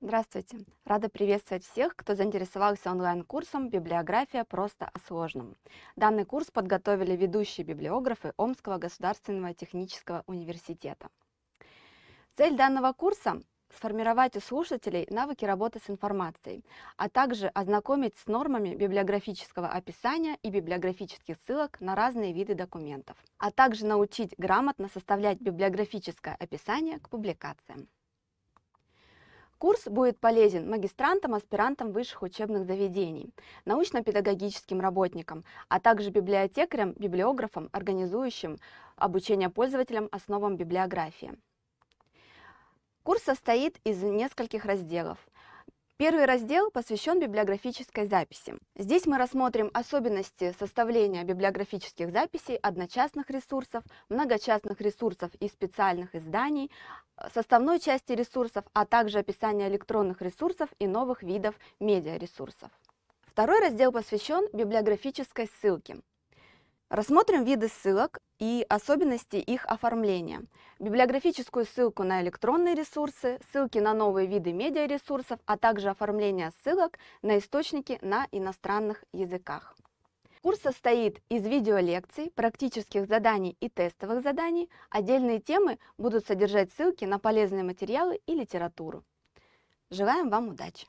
Здравствуйте! Рада приветствовать всех, кто заинтересовался онлайн-курсом «Библиография просто о сложном». Данный курс подготовили ведущие библиографы Омского государственного технического университета. Цель данного курса – сформировать у слушателей навыки работы с информацией, а также ознакомить с нормами библиографического описания и библиографических ссылок на разные виды документов, а также научить грамотно составлять библиографическое описание к публикациям. Курс будет полезен магистрантам, аспирантам высших учебных заведений, научно-педагогическим работникам, а также библиотекарям, библиографам, организующим обучение пользователям основам библиографии. Курс состоит из нескольких разделов. Первый раздел посвящен библиографической записи. Здесь мы рассмотрим особенности составления библиографических записей одночастных ресурсов, многочастных ресурсов и специальных изданий, составной части ресурсов, а также описание электронных ресурсов и новых видов медиаресурсов. Второй раздел посвящен библиографической ссылке. Рассмотрим виды ссылок и особенности их оформления. Библиографическую ссылку на электронные ресурсы, ссылки на новые виды медиаресурсов, а также оформление ссылок на источники на иностранных языках. Курс состоит из видеолекций, практических заданий и тестовых заданий. Отдельные темы будут содержать ссылки на полезные материалы и литературу. Желаем вам удачи!